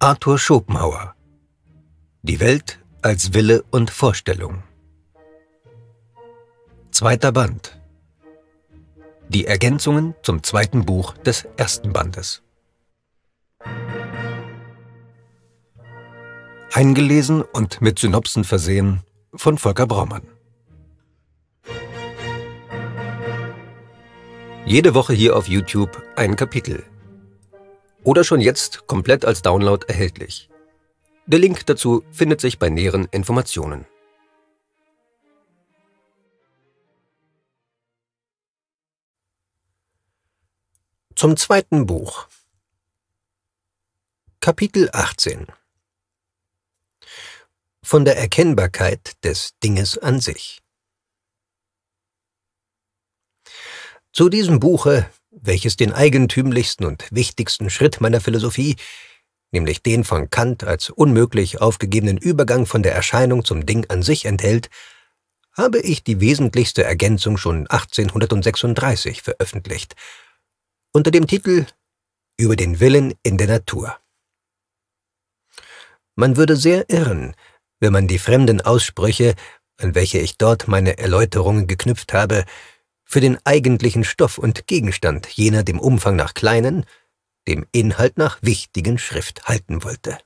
Arthur Schopenhauer Die Welt als Wille und Vorstellung Zweiter Band Die Ergänzungen zum zweiten Buch des ersten Bandes Eingelesen und mit Synopsen versehen von Volker Braumann Jede Woche hier auf YouTube ein Kapitel – oder schon jetzt komplett als Download erhältlich. Der Link dazu findet sich bei näheren Informationen. Zum zweiten Buch. Kapitel 18 Von der Erkennbarkeit des Dinges an sich. Zu diesem Buche welches den eigentümlichsten und wichtigsten Schritt meiner Philosophie, nämlich den von Kant als unmöglich aufgegebenen Übergang von der Erscheinung zum Ding an sich enthält, habe ich die wesentlichste Ergänzung schon 1836 veröffentlicht, unter dem Titel Über den Willen in der Natur. Man würde sehr irren, wenn man die fremden Aussprüche, an welche ich dort meine Erläuterungen geknüpft habe, für den eigentlichen Stoff und Gegenstand jener dem Umfang nach kleinen, dem Inhalt nach wichtigen Schrift halten wollte.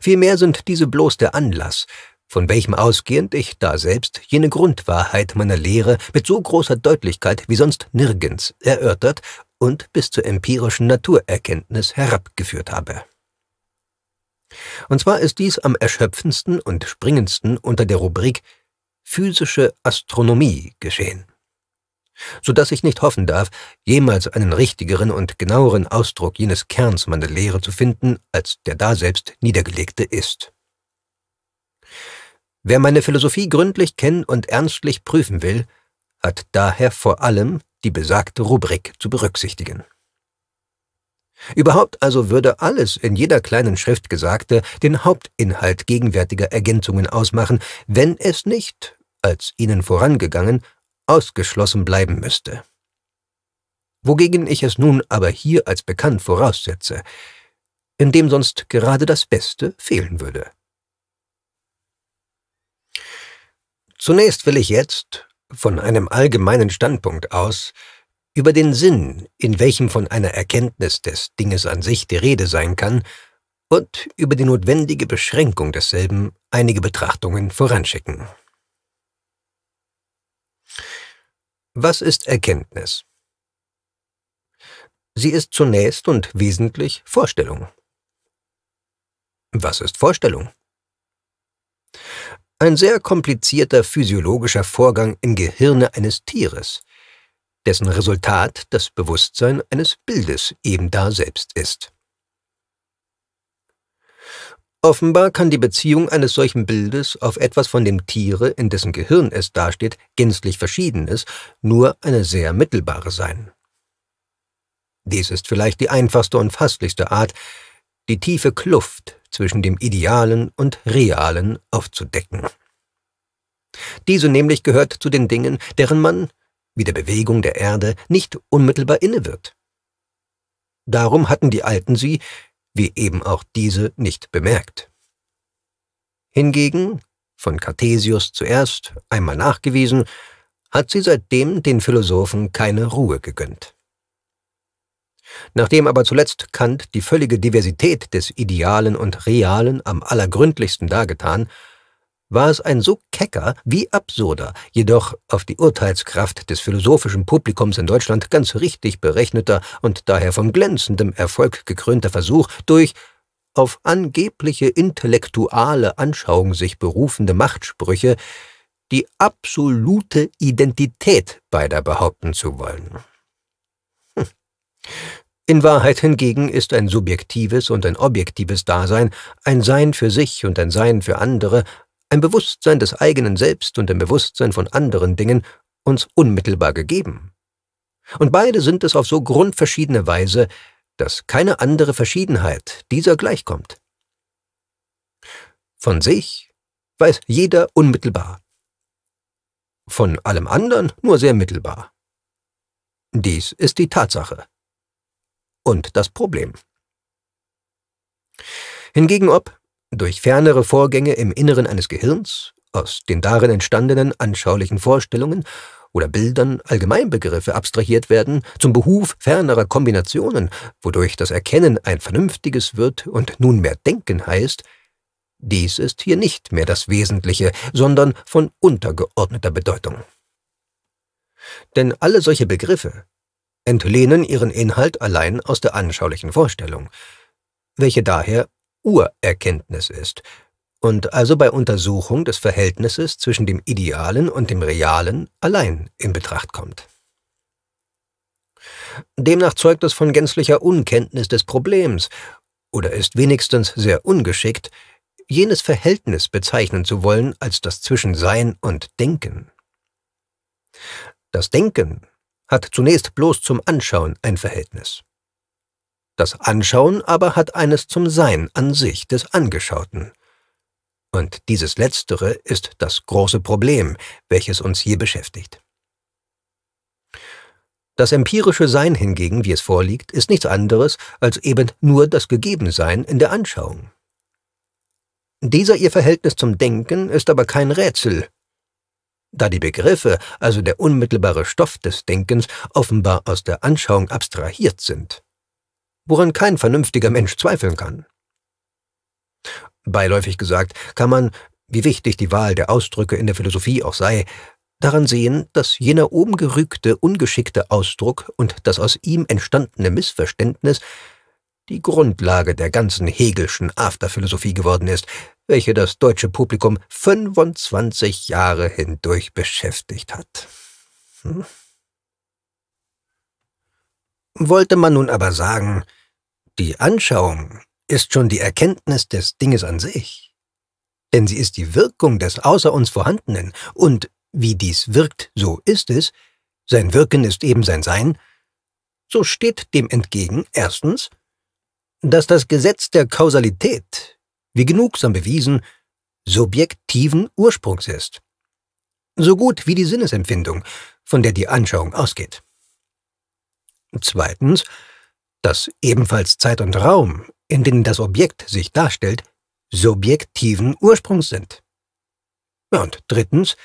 Vielmehr sind diese bloß der Anlass, von welchem ausgehend ich daselbst jene Grundwahrheit meiner Lehre mit so großer Deutlichkeit wie sonst nirgends erörtert und bis zur empirischen Naturerkenntnis herabgeführt habe. Und zwar ist dies am erschöpfendsten und springendsten unter der Rubrik physische Astronomie geschehen, so dass ich nicht hoffen darf, jemals einen richtigeren und genaueren Ausdruck jenes Kerns meiner Lehre zu finden, als der daselbst niedergelegte ist. Wer meine Philosophie gründlich kennen und ernstlich prüfen will, hat daher vor allem die besagte Rubrik zu berücksichtigen. Überhaupt also würde alles in jeder kleinen Schrift Gesagte den Hauptinhalt gegenwärtiger Ergänzungen ausmachen, wenn es nicht als ihnen vorangegangen, ausgeschlossen bleiben müsste. Wogegen ich es nun aber hier als bekannt voraussetze, indem sonst gerade das Beste fehlen würde. Zunächst will ich jetzt, von einem allgemeinen Standpunkt aus, über den Sinn, in welchem von einer Erkenntnis des Dinges an sich die Rede sein kann, und über die notwendige Beschränkung desselben einige Betrachtungen voranschicken. Was ist Erkenntnis? Sie ist zunächst und wesentlich Vorstellung. Was ist Vorstellung? Ein sehr komplizierter physiologischer Vorgang im Gehirne eines Tieres, dessen Resultat das Bewusstsein eines Bildes eben da selbst ist. Offenbar kann die Beziehung eines solchen Bildes auf etwas von dem Tiere, in dessen Gehirn es dasteht, gänzlich verschiedenes, nur eine sehr mittelbare sein. Dies ist vielleicht die einfachste und fasslichste Art, die tiefe Kluft zwischen dem Idealen und Realen aufzudecken. Diese nämlich gehört zu den Dingen, deren man, wie der Bewegung der Erde, nicht unmittelbar inne wird. Darum hatten die Alten sie, wie eben auch diese nicht bemerkt. Hingegen, von Cartesius zuerst einmal nachgewiesen, hat sie seitdem den Philosophen keine Ruhe gegönnt. Nachdem aber zuletzt Kant die völlige Diversität des Idealen und Realen am allergründlichsten dargetan war es ein so kecker wie absurder, jedoch auf die Urteilskraft des philosophischen Publikums in Deutschland ganz richtig berechneter und daher von glänzendem Erfolg gekrönter Versuch, durch auf angebliche intellektuelle Anschauung sich berufende Machtsprüche die absolute Identität beider behaupten zu wollen. Hm. In Wahrheit hingegen ist ein subjektives und ein objektives Dasein, ein Sein für sich und ein Sein für andere, ein Bewusstsein des eigenen Selbst und ein Bewusstsein von anderen Dingen uns unmittelbar gegeben. Und beide sind es auf so grundverschiedene Weise, dass keine andere Verschiedenheit dieser gleichkommt. Von sich weiß jeder unmittelbar, von allem anderen nur sehr mittelbar. Dies ist die Tatsache und das Problem. Hingegen ob, durch fernere Vorgänge im Inneren eines Gehirns, aus den darin entstandenen anschaulichen Vorstellungen oder Bildern Allgemeinbegriffe abstrahiert werden, zum Behuf fernerer Kombinationen, wodurch das Erkennen ein vernünftiges wird und nunmehr Denken heißt, dies ist hier nicht mehr das Wesentliche, sondern von untergeordneter Bedeutung. Denn alle solche Begriffe entlehnen ihren Inhalt allein aus der anschaulichen Vorstellung, welche daher Urerkenntnis ist und also bei Untersuchung des Verhältnisses zwischen dem Idealen und dem Realen allein in Betracht kommt. Demnach zeugt es von gänzlicher Unkenntnis des Problems oder ist wenigstens sehr ungeschickt, jenes Verhältnis bezeichnen zu wollen als das zwischen Sein und Denken. Das Denken hat zunächst bloß zum Anschauen ein Verhältnis. Das Anschauen aber hat eines zum Sein an sich des Angeschauten. Und dieses Letztere ist das große Problem, welches uns hier beschäftigt. Das empirische Sein hingegen, wie es vorliegt, ist nichts anderes als eben nur das Gegebensein in der Anschauung. Dieser ihr Verhältnis zum Denken ist aber kein Rätsel, da die Begriffe, also der unmittelbare Stoff des Denkens, offenbar aus der Anschauung abstrahiert sind woran kein vernünftiger Mensch zweifeln kann. Beiläufig gesagt kann man, wie wichtig die Wahl der Ausdrücke in der Philosophie auch sei, daran sehen, dass jener oben gerügte, ungeschickte Ausdruck und das aus ihm entstandene Missverständnis die Grundlage der ganzen Hegelschen Afterphilosophie geworden ist, welche das deutsche Publikum 25 Jahre hindurch beschäftigt hat. Hm? Wollte man nun aber sagen, die Anschauung ist schon die Erkenntnis des Dinges an sich, denn sie ist die Wirkung des außer uns Vorhandenen, und wie dies wirkt, so ist es, sein Wirken ist eben sein Sein, so steht dem entgegen erstens, dass das Gesetz der Kausalität, wie genugsam bewiesen, subjektiven Ursprungs ist, so gut wie die Sinnesempfindung, von der die Anschauung ausgeht. Zweitens, dass ebenfalls Zeit und Raum, in denen das Objekt sich darstellt, subjektiven Ursprungs sind. und drittens,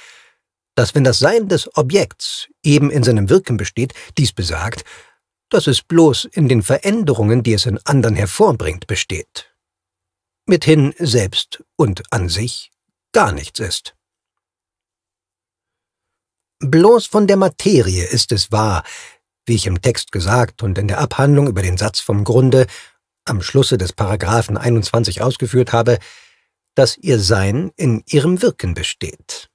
dass wenn das Sein des Objekts eben in seinem Wirken besteht, dies besagt, dass es bloß in den Veränderungen, die es in anderen hervorbringt, besteht. Mithin selbst und an sich gar nichts ist. Bloß von der Materie ist es wahr, wie ich im Text gesagt und in der Abhandlung über den Satz vom Grunde am Schlusse des Paragraphen 21 ausgeführt habe, dass ihr Sein in ihrem Wirken besteht.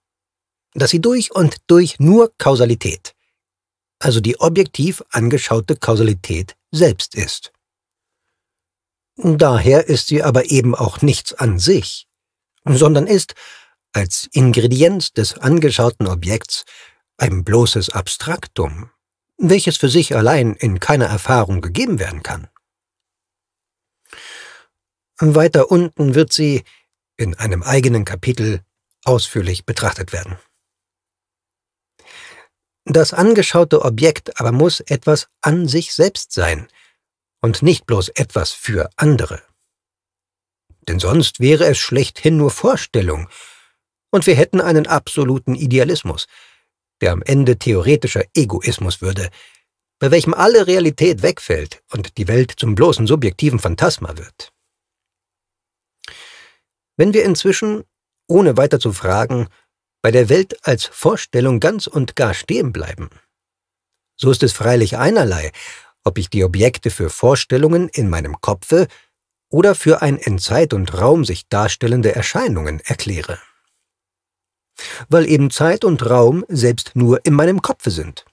Dass sie durch und durch nur Kausalität, also die objektiv angeschaute Kausalität selbst ist. Daher ist sie aber eben auch nichts an sich, sondern ist, als Ingredienz des angeschauten Objekts, ein bloßes Abstraktum, welches für sich allein in keiner Erfahrung gegeben werden kann. Weiter unten wird sie in einem eigenen Kapitel ausführlich betrachtet werden. Das angeschaute Objekt aber muss etwas an sich selbst sein und nicht bloß etwas für andere. Denn sonst wäre es schlechthin nur Vorstellung und wir hätten einen absoluten Idealismus, der am Ende theoretischer Egoismus würde, bei welchem alle Realität wegfällt und die Welt zum bloßen subjektiven Phantasma wird. Wenn wir inzwischen, ohne weiter zu fragen, bei der Welt als Vorstellung ganz und gar stehen bleiben, so ist es freilich einerlei, ob ich die Objekte für Vorstellungen in meinem Kopfe oder für ein in Zeit und Raum sich darstellende Erscheinungen erkläre weil eben Zeit und Raum selbst nur in meinem Kopfe sind.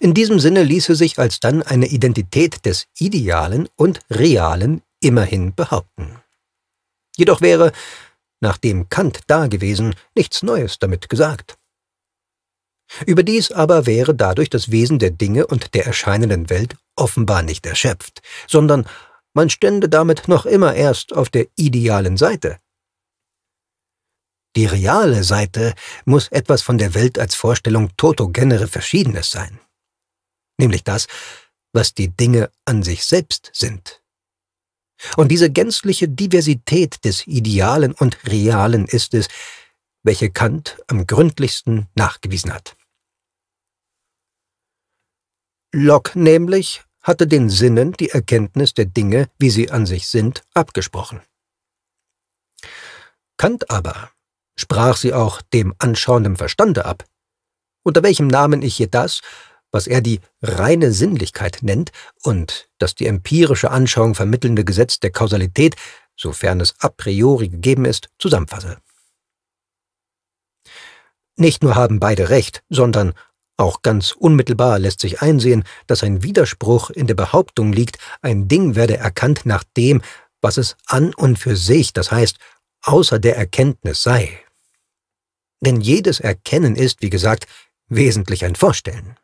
In diesem Sinne ließe sich alsdann eine Identität des Idealen und Realen immerhin behaupten. Jedoch wäre, nachdem Kant dagewesen, nichts Neues damit gesagt. Überdies aber wäre dadurch das Wesen der Dinge und der erscheinenden Welt offenbar nicht erschöpft, sondern man stände damit noch immer erst auf der idealen Seite, die reale Seite muss etwas von der Welt als Vorstellung toto genere Verschiedenes sein. Nämlich das, was die Dinge an sich selbst sind. Und diese gänzliche Diversität des Idealen und Realen ist es, welche Kant am gründlichsten nachgewiesen hat. Locke nämlich hatte den Sinnen die Erkenntnis der Dinge, wie sie an sich sind, abgesprochen. Kant aber sprach sie auch dem anschauenden Verstande ab. Unter welchem Namen ich hier das, was er die reine Sinnlichkeit nennt und das die empirische Anschauung vermittelnde Gesetz der Kausalität, sofern es a priori gegeben ist, zusammenfasse. Nicht nur haben beide recht, sondern auch ganz unmittelbar lässt sich einsehen, dass ein Widerspruch in der Behauptung liegt, ein Ding werde erkannt nach dem, was es an und für sich, das heißt außer der Erkenntnis sei. Denn jedes Erkennen ist, wie gesagt, wesentlich ein Vorstellen.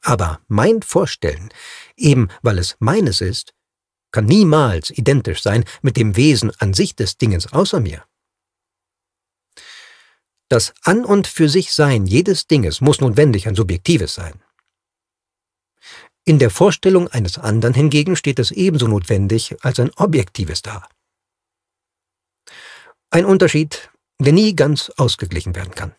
Aber mein Vorstellen, eben weil es meines ist, kann niemals identisch sein mit dem Wesen an sich des Dinges außer mir. Das An und für sich Sein jedes Dinges muss notwendig ein subjektives sein. In der Vorstellung eines anderen hingegen steht es ebenso notwendig als ein objektives da. Ein Unterschied, der nie ganz ausgeglichen werden kann.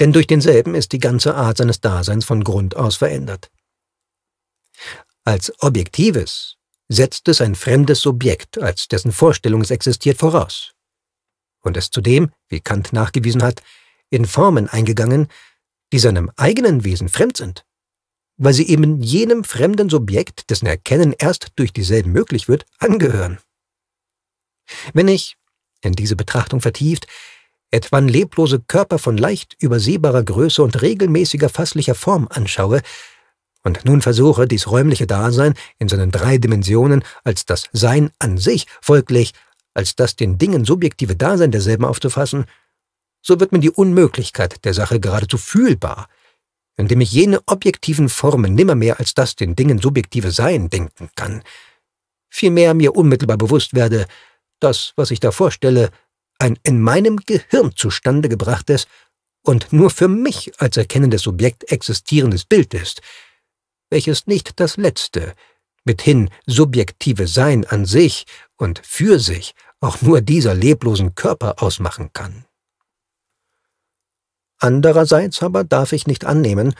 Denn durch denselben ist die ganze Art seines Daseins von Grund aus verändert. Als objektives setzt es ein fremdes Subjekt, als dessen Vorstellung es existiert, voraus. Und es zudem, wie Kant nachgewiesen hat, in Formen eingegangen, die seinem eigenen Wesen fremd sind, weil sie eben jenem fremden Subjekt, dessen Erkennen erst durch dieselben möglich wird, angehören. Wenn ich, in diese Betrachtung vertieft, etwan leblose Körper von leicht übersehbarer Größe und regelmäßiger fasslicher Form anschaue und nun versuche, dies räumliche Dasein in seinen drei Dimensionen als das Sein an sich, folglich als das den Dingen subjektive Dasein derselben aufzufassen, so wird mir die Unmöglichkeit der Sache geradezu fühlbar, indem ich jene objektiven Formen nimmermehr als das den Dingen subjektive Sein denken kann, vielmehr mir unmittelbar bewusst werde, das, was ich da vorstelle, ein in meinem Gehirn zustande gebrachtes und nur für mich als erkennendes Subjekt existierendes Bild ist, welches nicht das letzte, mithin subjektive Sein an sich und für sich auch nur dieser leblosen Körper ausmachen kann. Andererseits aber darf ich nicht annehmen,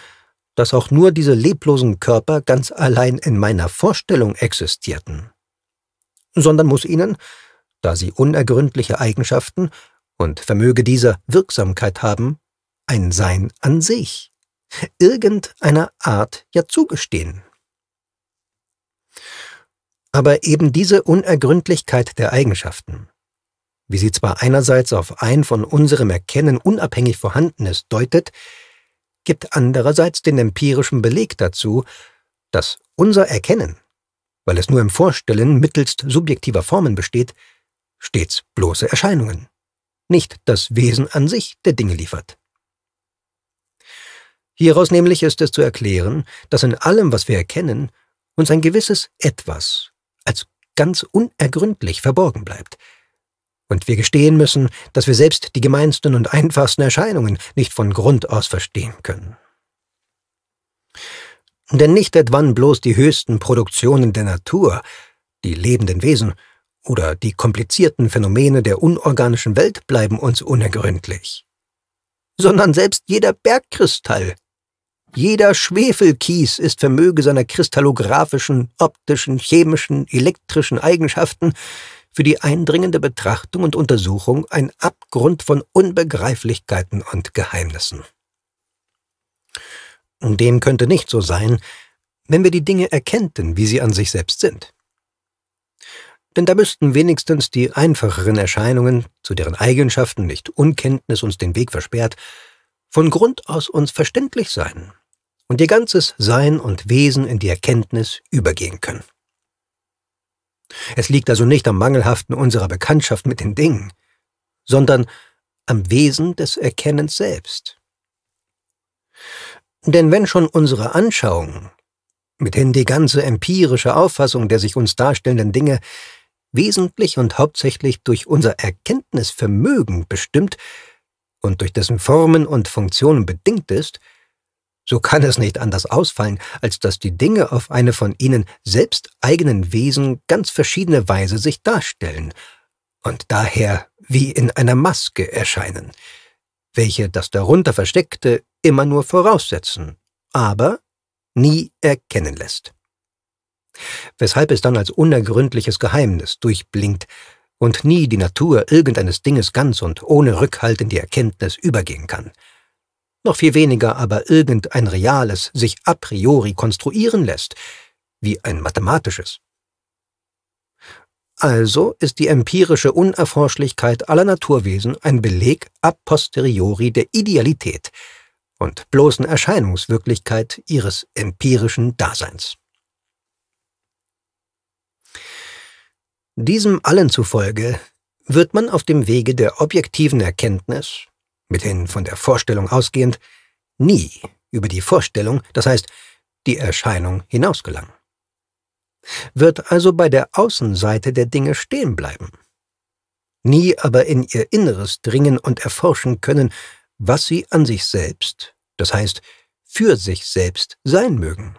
dass auch nur diese leblosen Körper ganz allein in meiner Vorstellung existierten, sondern muss ihnen, da sie unergründliche Eigenschaften und vermöge dieser Wirksamkeit haben, ein Sein an sich, irgendeiner Art ja zugestehen. Aber eben diese Unergründlichkeit der Eigenschaften, wie sie zwar einerseits auf ein von unserem Erkennen unabhängig vorhandenes deutet, gibt andererseits den empirischen Beleg dazu, dass unser Erkennen, weil es nur im Vorstellen mittelst subjektiver Formen besteht, stets bloße Erscheinungen, nicht das Wesen an sich der Dinge liefert. Hieraus nämlich ist es zu erklären, dass in allem, was wir erkennen, uns ein gewisses Etwas als ganz unergründlich verborgen bleibt, und wir gestehen müssen, dass wir selbst die gemeinsten und einfachsten Erscheinungen nicht von Grund aus verstehen können. Denn nicht etwann bloß die höchsten Produktionen der Natur, die lebenden Wesen, oder die komplizierten Phänomene der unorganischen Welt bleiben uns unergründlich, sondern selbst jeder Bergkristall, jeder Schwefelkies ist vermöge seiner kristallographischen, optischen, chemischen, elektrischen Eigenschaften für die eindringende Betrachtung und Untersuchung ein Abgrund von Unbegreiflichkeiten und Geheimnissen. Und Dem könnte nicht so sein, wenn wir die Dinge erkennten, wie sie an sich selbst sind. Denn da müssten wenigstens die einfacheren Erscheinungen, zu deren Eigenschaften nicht Unkenntnis uns den Weg versperrt, von Grund aus uns verständlich sein und ihr ganzes Sein und Wesen in die Erkenntnis übergehen können. Es liegt also nicht am mangelhaften unserer Bekanntschaft mit den Dingen, sondern am Wesen des Erkennens selbst. Denn wenn schon unsere Anschauung, mithin die ganze empirische Auffassung der sich uns darstellenden Dinge, wesentlich und hauptsächlich durch unser Erkenntnisvermögen bestimmt und durch dessen Formen und Funktionen bedingt ist, so kann es nicht anders ausfallen, als dass die Dinge auf eine von ihnen selbst eigenen Wesen ganz verschiedene Weise sich darstellen und daher wie in einer Maske erscheinen, welche das darunter Versteckte immer nur voraussetzen, aber nie erkennen lässt weshalb es dann als unergründliches Geheimnis durchblinkt und nie die Natur irgendeines Dinges ganz und ohne Rückhalt in die Erkenntnis übergehen kann. Noch viel weniger aber irgendein reales sich a priori konstruieren lässt, wie ein mathematisches. Also ist die empirische Unerforschlichkeit aller Naturwesen ein Beleg a posteriori der Idealität und bloßen Erscheinungswirklichkeit ihres empirischen Daseins. Diesem allen zufolge wird man auf dem Wege der objektiven Erkenntnis, mithin von der Vorstellung ausgehend, nie über die Vorstellung, das heißt die Erscheinung, hinausgelangen. Wird also bei der Außenseite der Dinge stehen bleiben, nie aber in ihr Inneres dringen und erforschen können, was sie an sich selbst, das heißt für sich selbst sein mögen.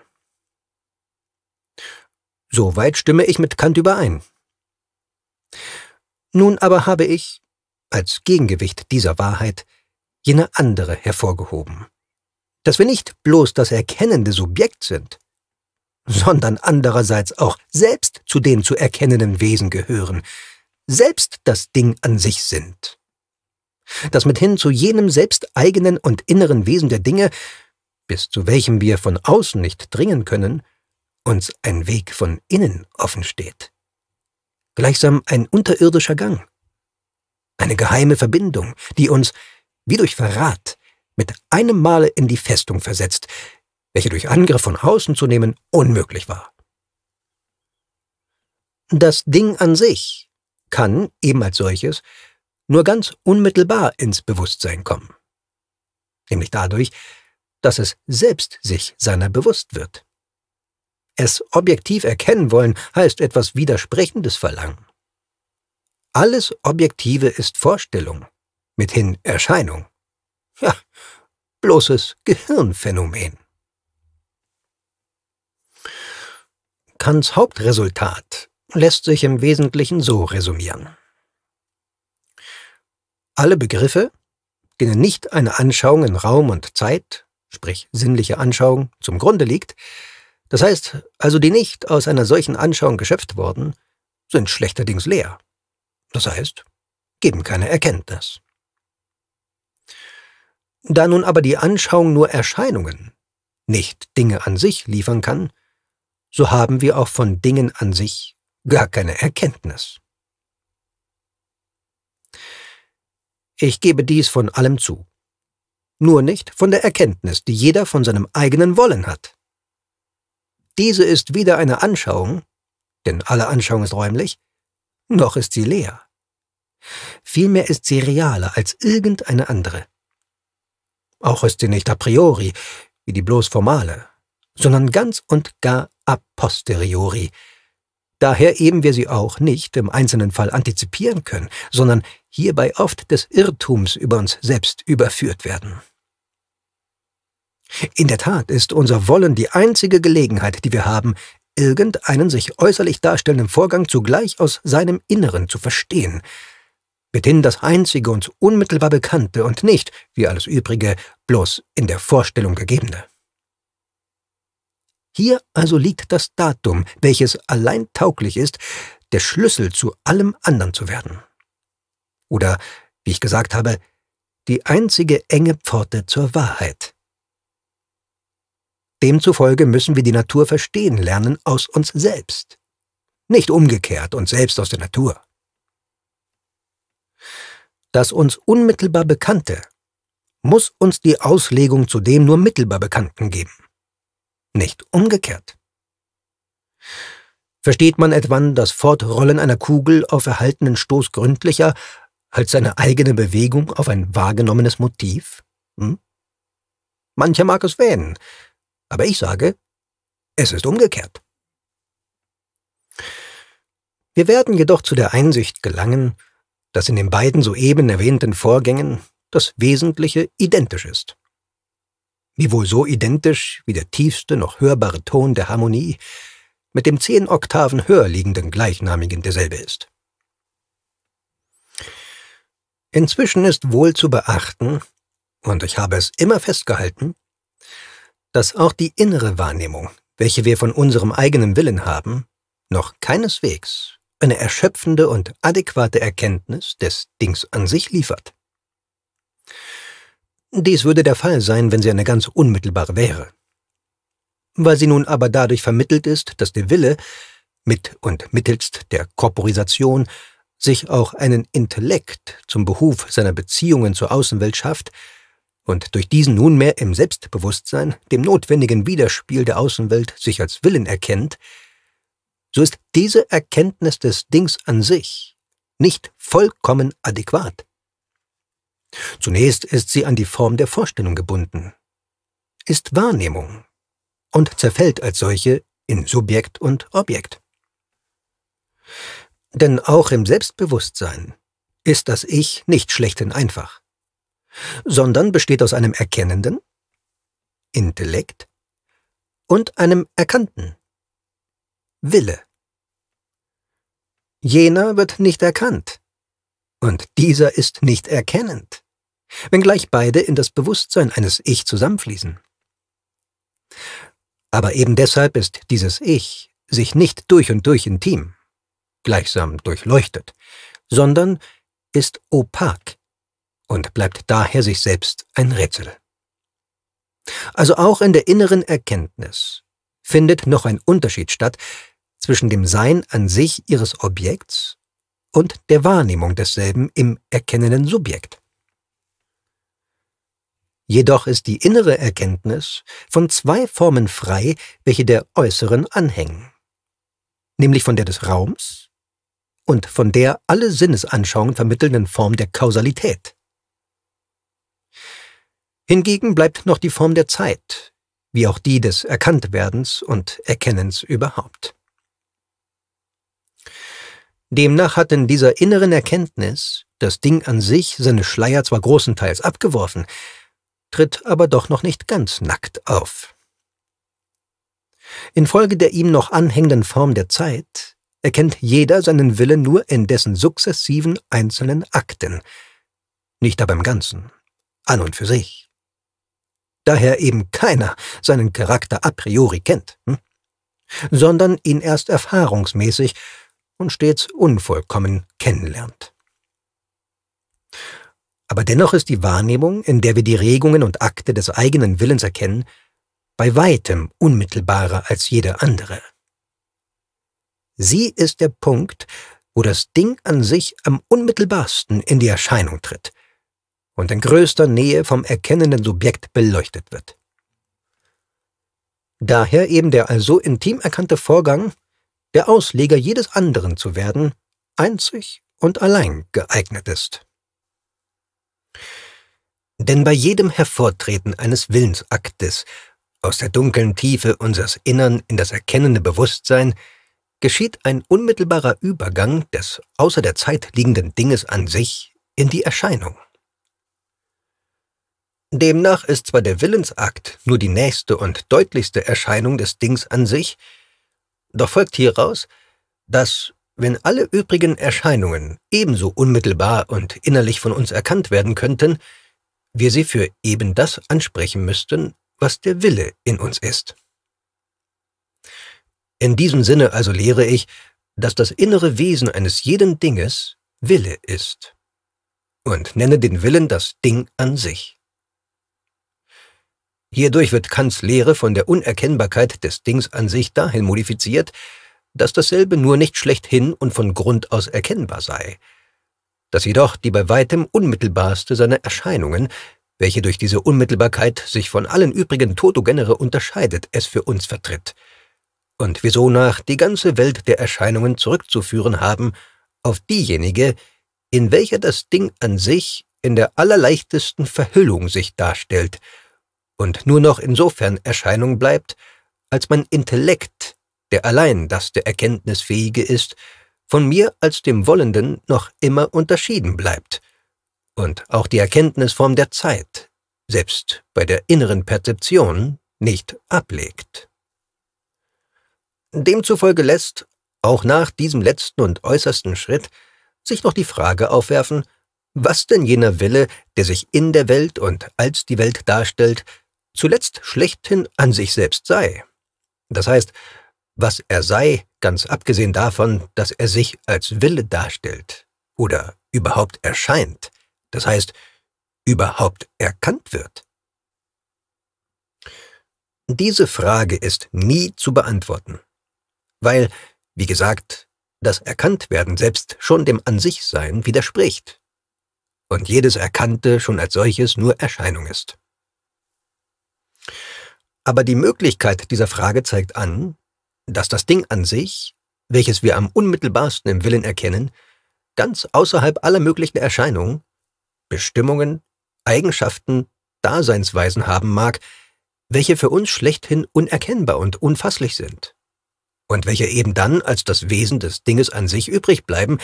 Soweit stimme ich mit Kant überein. Nun aber habe ich, als Gegengewicht dieser Wahrheit, jene andere hervorgehoben. Dass wir nicht bloß das erkennende Subjekt sind, sondern andererseits auch selbst zu den zu erkennenden Wesen gehören, selbst das Ding an sich sind. Dass mithin zu jenem selbsteigenen und inneren Wesen der Dinge, bis zu welchem wir von außen nicht dringen können, uns ein Weg von innen offen steht gleichsam ein unterirdischer Gang. Eine geheime Verbindung, die uns, wie durch Verrat, mit einem Male in die Festung versetzt, welche durch Angriff von außen zu nehmen unmöglich war. Das Ding an sich kann, eben als solches, nur ganz unmittelbar ins Bewusstsein kommen. Nämlich dadurch, dass es selbst sich seiner bewusst wird es objektiv erkennen wollen, heißt etwas Widersprechendes verlangen. Alles Objektive ist Vorstellung, mithin Erscheinung. Ja, bloßes Gehirnphänomen. Kants Hauptresultat lässt sich im Wesentlichen so resumieren. Alle Begriffe, denen nicht eine Anschauung in Raum und Zeit, sprich sinnliche Anschauung, zum Grunde liegt, das heißt, also die nicht aus einer solchen Anschauung geschöpft worden, sind schlechterdings leer. Das heißt, geben keine Erkenntnis. Da nun aber die Anschauung nur Erscheinungen, nicht Dinge an sich liefern kann, so haben wir auch von Dingen an sich gar keine Erkenntnis. Ich gebe dies von allem zu, nur nicht von der Erkenntnis, die jeder von seinem eigenen Wollen hat. Diese ist weder eine Anschauung, denn alle Anschauung ist räumlich, noch ist sie leer. Vielmehr ist sie realer als irgendeine andere. Auch ist sie nicht a priori, wie die bloß formale, sondern ganz und gar a posteriori. Daher eben wir sie auch nicht im einzelnen Fall antizipieren können, sondern hierbei oft des Irrtums über uns selbst überführt werden. In der Tat ist unser Wollen die einzige Gelegenheit, die wir haben, irgendeinen sich äußerlich darstellenden Vorgang zugleich aus seinem Inneren zu verstehen, mithin das einzige uns unmittelbar Bekannte und nicht, wie alles übrige, bloß in der Vorstellung gegebene. Hier also liegt das Datum, welches allein tauglich ist, der Schlüssel zu allem anderen zu werden. Oder, wie ich gesagt habe, die einzige enge Pforte zur Wahrheit. Demzufolge müssen wir die Natur verstehen lernen aus uns selbst, nicht umgekehrt und selbst aus der Natur. Das uns unmittelbar Bekannte muss uns die Auslegung zu dem nur mittelbar Bekannten geben, nicht umgekehrt. Versteht man etwann das Fortrollen einer Kugel auf erhaltenen Stoß gründlicher als seine eigene Bewegung auf ein wahrgenommenes Motiv? Hm? Mancher mag es wähnen, aber ich sage, es ist umgekehrt. Wir werden jedoch zu der Einsicht gelangen, dass in den beiden soeben erwähnten Vorgängen das Wesentliche identisch ist. Wie wohl so identisch wie der tiefste noch hörbare Ton der Harmonie mit dem zehn Oktaven höher liegenden gleichnamigen derselbe ist. Inzwischen ist wohl zu beachten, und ich habe es immer festgehalten, dass auch die innere Wahrnehmung, welche wir von unserem eigenen Willen haben, noch keineswegs eine erschöpfende und adäquate Erkenntnis des Dings an sich liefert. Dies würde der Fall sein, wenn sie eine ganz unmittelbare wäre. Weil sie nun aber dadurch vermittelt ist, dass der Wille mit und mittelst der Korporisation sich auch einen Intellekt zum Behuf seiner Beziehungen zur Außenwelt schafft, und durch diesen nunmehr im Selbstbewusstsein, dem notwendigen Widerspiel der Außenwelt sich als Willen erkennt, so ist diese Erkenntnis des Dings an sich nicht vollkommen adäquat. Zunächst ist sie an die Form der Vorstellung gebunden, ist Wahrnehmung und zerfällt als solche in Subjekt und Objekt. Denn auch im Selbstbewusstsein ist das Ich nicht schlechthin einfach sondern besteht aus einem erkennenden, Intellekt und einem erkannten, Wille. Jener wird nicht erkannt und dieser ist nicht erkennend, wenngleich beide in das Bewusstsein eines Ich zusammenfließen. Aber eben deshalb ist dieses Ich sich nicht durch und durch intim, gleichsam durchleuchtet, sondern ist opak, und bleibt daher sich selbst ein Rätsel. Also auch in der inneren Erkenntnis findet noch ein Unterschied statt zwischen dem Sein an sich ihres Objekts und der Wahrnehmung desselben im erkennenden Subjekt. Jedoch ist die innere Erkenntnis von zwei Formen frei, welche der äußeren anhängen, nämlich von der des Raums und von der alle Sinnesanschauungen vermittelnden Form der Kausalität. Hingegen bleibt noch die Form der Zeit, wie auch die des Erkanntwerdens und Erkennens überhaupt. Demnach hat in dieser inneren Erkenntnis das Ding an sich seine Schleier zwar großenteils abgeworfen, tritt aber doch noch nicht ganz nackt auf. Infolge der ihm noch anhängenden Form der Zeit erkennt jeder seinen Willen nur in dessen sukzessiven einzelnen Akten, nicht aber im Ganzen, an und für sich daher eben keiner seinen Charakter a priori kennt, hm? sondern ihn erst erfahrungsmäßig und stets unvollkommen kennenlernt. Aber dennoch ist die Wahrnehmung, in der wir die Regungen und Akte des eigenen Willens erkennen, bei weitem unmittelbarer als jede andere. Sie ist der Punkt, wo das Ding an sich am unmittelbarsten in die Erscheinung tritt, und in größter Nähe vom erkennenden Subjekt beleuchtet wird. Daher eben der also intim erkannte Vorgang, der Ausleger jedes anderen zu werden, einzig und allein geeignet ist. Denn bei jedem Hervortreten eines Willensaktes aus der dunklen Tiefe unseres Innern in das erkennende Bewusstsein geschieht ein unmittelbarer Übergang des außer der Zeit liegenden Dinges an sich in die Erscheinung. Demnach ist zwar der Willensakt nur die nächste und deutlichste Erscheinung des Dings an sich, doch folgt hieraus, dass, wenn alle übrigen Erscheinungen ebenso unmittelbar und innerlich von uns erkannt werden könnten, wir sie für eben das ansprechen müssten, was der Wille in uns ist. In diesem Sinne also lehre ich, dass das innere Wesen eines jeden Dinges Wille ist und nenne den Willen das Ding an sich. Hierdurch wird Kants Lehre von der Unerkennbarkeit des Dings an sich dahin modifiziert, dass dasselbe nur nicht schlechthin und von Grund aus erkennbar sei, dass jedoch die bei weitem unmittelbarste seiner Erscheinungen, welche durch diese Unmittelbarkeit sich von allen übrigen Totogenere unterscheidet, es für uns vertritt, und wir so nach die ganze Welt der Erscheinungen zurückzuführen haben auf diejenige, in welcher das Ding an sich in der allerleichtesten Verhüllung sich darstellt und nur noch insofern Erscheinung bleibt, als mein Intellekt, der allein das der Erkenntnisfähige ist, von mir als dem Wollenden noch immer unterschieden bleibt. Und auch die Erkenntnisform der Zeit, selbst bei der inneren Perzeption, nicht ablegt. Demzufolge lässt, auch nach diesem letzten und äußersten Schritt, sich noch die Frage aufwerfen, was denn jener Wille, der sich in der Welt und als die Welt darstellt, zuletzt schlechthin an sich selbst sei. Das heißt, was er sei, ganz abgesehen davon, dass er sich als Wille darstellt oder überhaupt erscheint, das heißt, überhaupt erkannt wird. Diese Frage ist nie zu beantworten, weil, wie gesagt, das Erkanntwerden selbst schon dem An sich Sein widerspricht und jedes Erkannte schon als solches nur Erscheinung ist. Aber die Möglichkeit dieser Frage zeigt an, dass das Ding an sich, welches wir am unmittelbarsten im Willen erkennen, ganz außerhalb aller möglichen Erscheinungen, Bestimmungen, Eigenschaften, Daseinsweisen haben mag, welche für uns schlechthin unerkennbar und unfasslich sind, und welche eben dann als das Wesen des Dinges an sich übrig bleiben,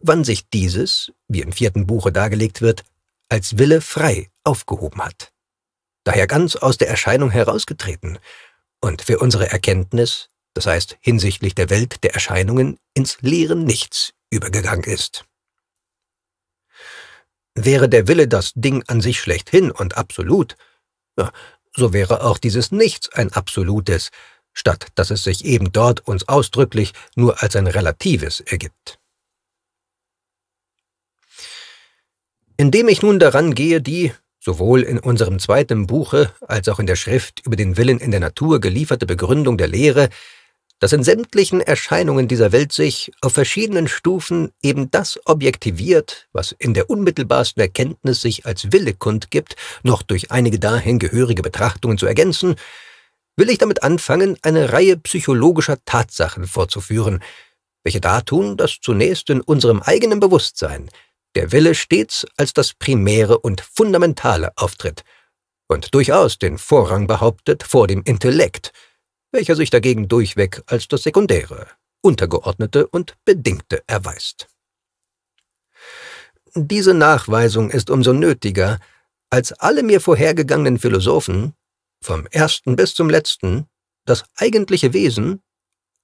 wann sich dieses, wie im vierten Buche dargelegt wird, als Wille frei aufgehoben hat daher ganz aus der Erscheinung herausgetreten und für unsere Erkenntnis, das heißt hinsichtlich der Welt der Erscheinungen, ins leere Nichts übergegangen ist. Wäre der Wille das Ding an sich schlechthin und absolut, ja, so wäre auch dieses Nichts ein absolutes, statt dass es sich eben dort uns ausdrücklich nur als ein relatives ergibt. Indem ich nun daran gehe, die, sowohl in unserem zweiten Buche als auch in der Schrift über den Willen in der Natur gelieferte Begründung der Lehre, dass in sämtlichen Erscheinungen dieser Welt sich auf verschiedenen Stufen eben das objektiviert, was in der unmittelbarsten Erkenntnis sich als Wille kundgibt, noch durch einige dahin gehörige Betrachtungen zu ergänzen, will ich damit anfangen, eine Reihe psychologischer Tatsachen vorzuführen, welche dartun, dass zunächst in unserem eigenen Bewusstsein der Wille stets als das Primäre und Fundamentale auftritt und durchaus den Vorrang behauptet vor dem Intellekt, welcher sich dagegen durchweg als das Sekundäre, Untergeordnete und Bedingte erweist. Diese Nachweisung ist umso nötiger, als alle mir vorhergegangenen Philosophen, vom ersten bis zum letzten, das eigentliche Wesen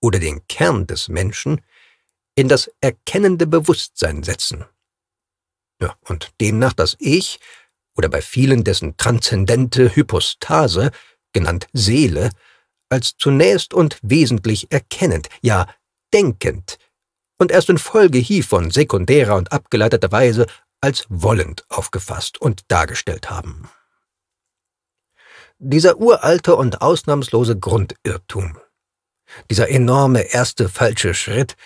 oder den Kern des Menschen in das erkennende Bewusstsein setzen ja, und demnach das Ich, oder bei vielen dessen transzendente Hypostase, genannt Seele, als zunächst und wesentlich erkennend, ja denkend, und erst in Folge hiervon sekundärer und abgeleiteter Weise als wollend aufgefasst und dargestellt haben. Dieser uralte und ausnahmslose Grundirrtum, dieser enorme erste falsche Schritt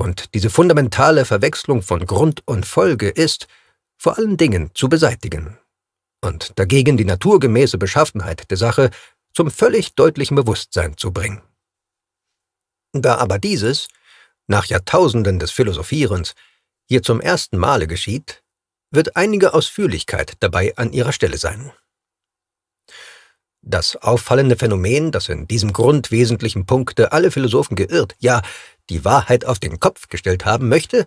und diese fundamentale Verwechslung von Grund und Folge ist, vor allen Dingen zu beseitigen und dagegen die naturgemäße Beschaffenheit der Sache zum völlig deutlichen Bewusstsein zu bringen. Da aber dieses, nach Jahrtausenden des Philosophierens, hier zum ersten Male geschieht, wird einige Ausführlichkeit dabei an ihrer Stelle sein. Das auffallende Phänomen, das in diesem grundwesentlichen Punkte alle Philosophen geirrt, ja, die Wahrheit auf den Kopf gestellt haben möchte,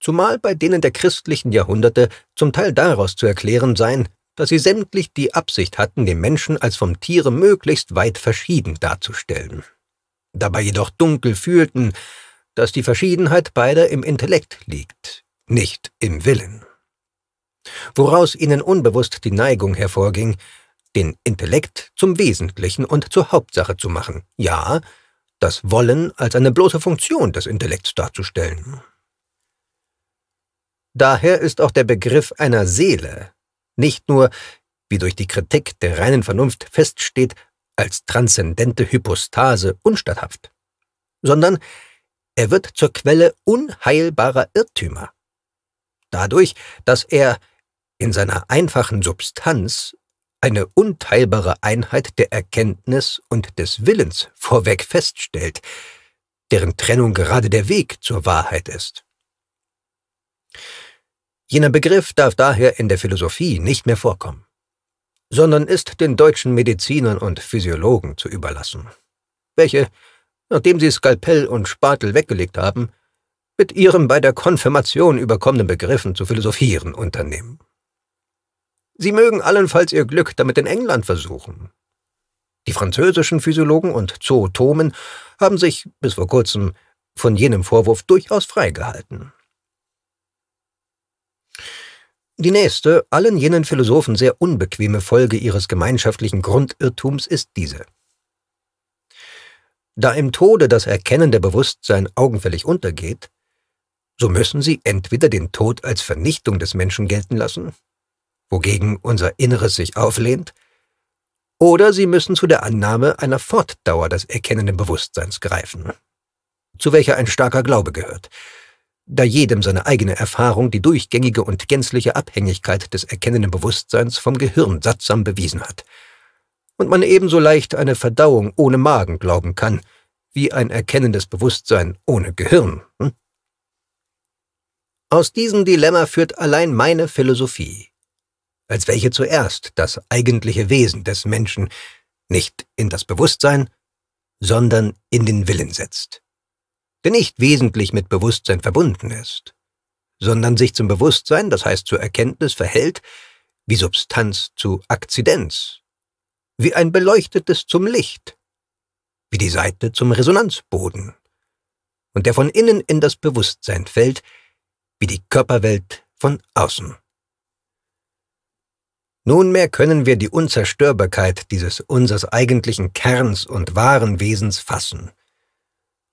zumal bei denen der christlichen Jahrhunderte zum Teil daraus zu erklären sein, dass sie sämtlich die Absicht hatten, den Menschen als vom Tiere möglichst weit verschieden darzustellen. Dabei jedoch dunkel fühlten, dass die Verschiedenheit beider im Intellekt liegt, nicht im Willen. Woraus ihnen unbewusst die Neigung hervorging, den Intellekt zum Wesentlichen und zur Hauptsache zu machen, ja, das Wollen als eine bloße Funktion des Intellekts darzustellen. Daher ist auch der Begriff einer Seele nicht nur, wie durch die Kritik der reinen Vernunft feststeht, als transzendente Hypostase unstatthaft, sondern er wird zur Quelle unheilbarer Irrtümer. Dadurch, dass er in seiner einfachen Substanz eine unteilbare Einheit der Erkenntnis und des Willens vorweg feststellt, deren Trennung gerade der Weg zur Wahrheit ist. Jener Begriff darf daher in der Philosophie nicht mehr vorkommen, sondern ist den deutschen Medizinern und Physiologen zu überlassen, welche, nachdem sie Skalpell und Spatel weggelegt haben, mit ihren bei der Konfirmation überkommenen Begriffen zu philosophieren unternehmen. Sie mögen allenfalls ihr Glück damit in England versuchen. Die französischen Physiologen und Zootomen haben sich bis vor kurzem von jenem Vorwurf durchaus freigehalten. Die nächste, allen jenen Philosophen sehr unbequeme Folge ihres gemeinschaftlichen Grundirrtums ist diese. Da im Tode das erkennende Bewusstsein augenfällig untergeht, so müssen sie entweder den Tod als Vernichtung des Menschen gelten lassen wogegen unser Inneres sich auflehnt, oder sie müssen zu der Annahme einer Fortdauer des erkennenden Bewusstseins greifen, zu welcher ein starker Glaube gehört, da jedem seine eigene Erfahrung die durchgängige und gänzliche Abhängigkeit des erkennenden Bewusstseins vom Gehirn sattsam bewiesen hat, und man ebenso leicht eine Verdauung ohne Magen glauben kann, wie ein erkennendes Bewusstsein ohne Gehirn. Hm? Aus diesem Dilemma führt allein meine Philosophie, als welche zuerst das eigentliche Wesen des Menschen nicht in das Bewusstsein, sondern in den Willen setzt, der nicht wesentlich mit Bewusstsein verbunden ist, sondern sich zum Bewusstsein, das heißt zur Erkenntnis, verhält, wie Substanz zu Akzidenz, wie ein Beleuchtetes zum Licht, wie die Seite zum Resonanzboden, und der von innen in das Bewusstsein fällt, wie die Körperwelt von außen. Nunmehr können wir die Unzerstörbarkeit dieses unseres eigentlichen Kerns und wahren Wesens fassen.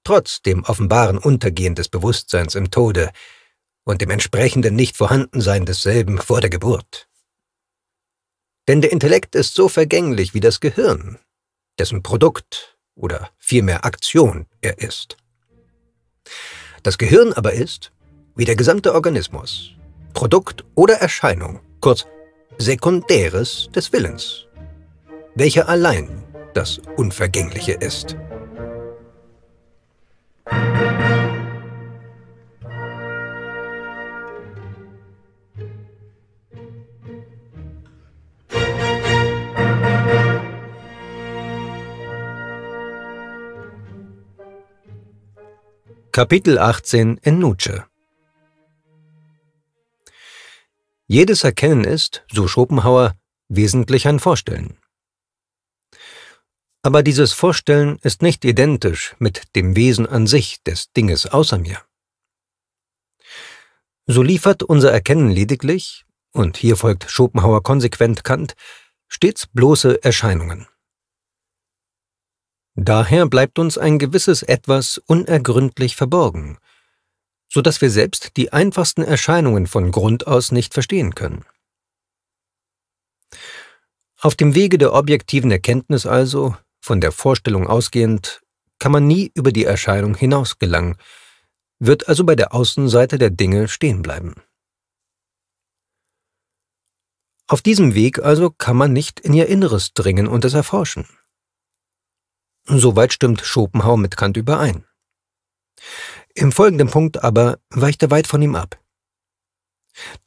Trotz dem offenbaren Untergehen des Bewusstseins im Tode und dem entsprechenden Nichtvorhandensein desselben vor der Geburt. Denn der Intellekt ist so vergänglich wie das Gehirn, dessen Produkt oder vielmehr Aktion er ist. Das Gehirn aber ist, wie der gesamte Organismus, Produkt oder Erscheinung, kurz Sekundäres des Willens, welcher allein das Unvergängliche ist. Kapitel 18 in Nuce Jedes Erkennen ist, so Schopenhauer, wesentlich ein Vorstellen. Aber dieses Vorstellen ist nicht identisch mit dem Wesen an sich des Dinges außer mir. So liefert unser Erkennen lediglich, und hier folgt Schopenhauer konsequent Kant, stets bloße Erscheinungen. Daher bleibt uns ein gewisses etwas unergründlich verborgen – so dass wir selbst die einfachsten Erscheinungen von Grund aus nicht verstehen können. Auf dem Wege der objektiven Erkenntnis also, von der Vorstellung ausgehend, kann man nie über die Erscheinung hinaus gelangen, wird also bei der Außenseite der Dinge stehen bleiben. Auf diesem Weg also kann man nicht in ihr Inneres dringen und es erforschen. Soweit stimmt Schopenhauer mit Kant überein. Im folgenden Punkt aber weicht er weit von ihm ab.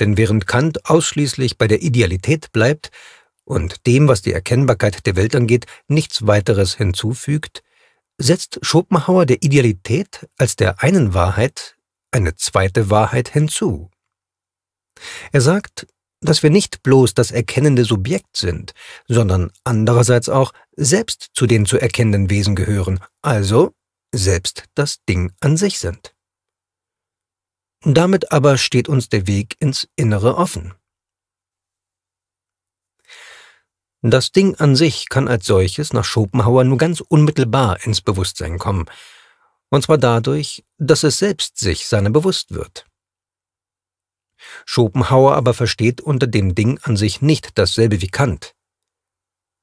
Denn während Kant ausschließlich bei der Idealität bleibt und dem, was die Erkennbarkeit der Welt angeht, nichts weiteres hinzufügt, setzt Schopenhauer der Idealität als der einen Wahrheit eine zweite Wahrheit hinzu. Er sagt, dass wir nicht bloß das erkennende Subjekt sind, sondern andererseits auch selbst zu den zu erkennenden Wesen gehören, also selbst das Ding an sich sind. Damit aber steht uns der Weg ins Innere offen. Das Ding an sich kann als solches nach Schopenhauer nur ganz unmittelbar ins Bewusstsein kommen, und zwar dadurch, dass es selbst sich seiner bewusst wird. Schopenhauer aber versteht unter dem Ding an sich nicht dasselbe wie Kant.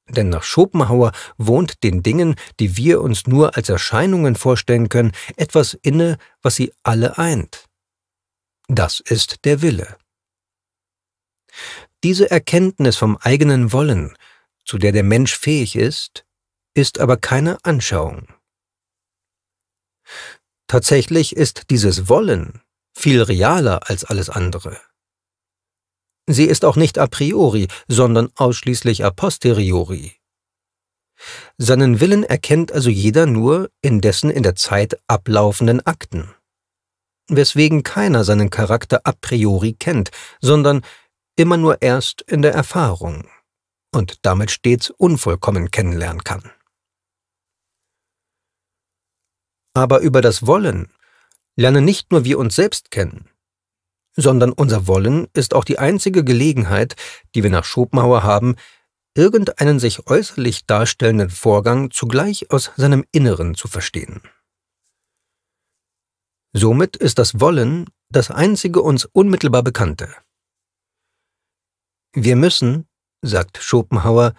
Denn nach Schopenhauer wohnt den Dingen, die wir uns nur als Erscheinungen vorstellen können, etwas inne, was sie alle eint. Das ist der Wille. Diese Erkenntnis vom eigenen Wollen, zu der der Mensch fähig ist, ist aber keine Anschauung. Tatsächlich ist dieses Wollen viel realer als alles andere. Sie ist auch nicht a priori, sondern ausschließlich a posteriori. Seinen Willen erkennt also jeder nur in dessen in der Zeit ablaufenden Akten, weswegen keiner seinen Charakter a priori kennt, sondern immer nur erst in der Erfahrung und damit stets unvollkommen kennenlernen kann. Aber über das Wollen lernen nicht nur wir uns selbst kennen, sondern unser Wollen ist auch die einzige Gelegenheit, die wir nach Schopenhauer haben, irgendeinen sich äußerlich darstellenden Vorgang zugleich aus seinem Inneren zu verstehen. Somit ist das Wollen das einzige uns unmittelbar Bekannte. Wir müssen, sagt Schopenhauer,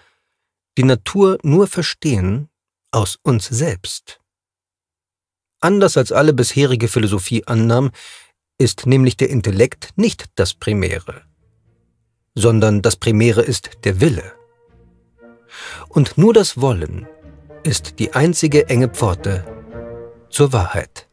die Natur nur verstehen aus uns selbst. Anders als alle bisherige Philosophie annahm, ist nämlich der Intellekt nicht das Primäre, sondern das Primäre ist der Wille. Und nur das Wollen ist die einzige enge Pforte zur Wahrheit.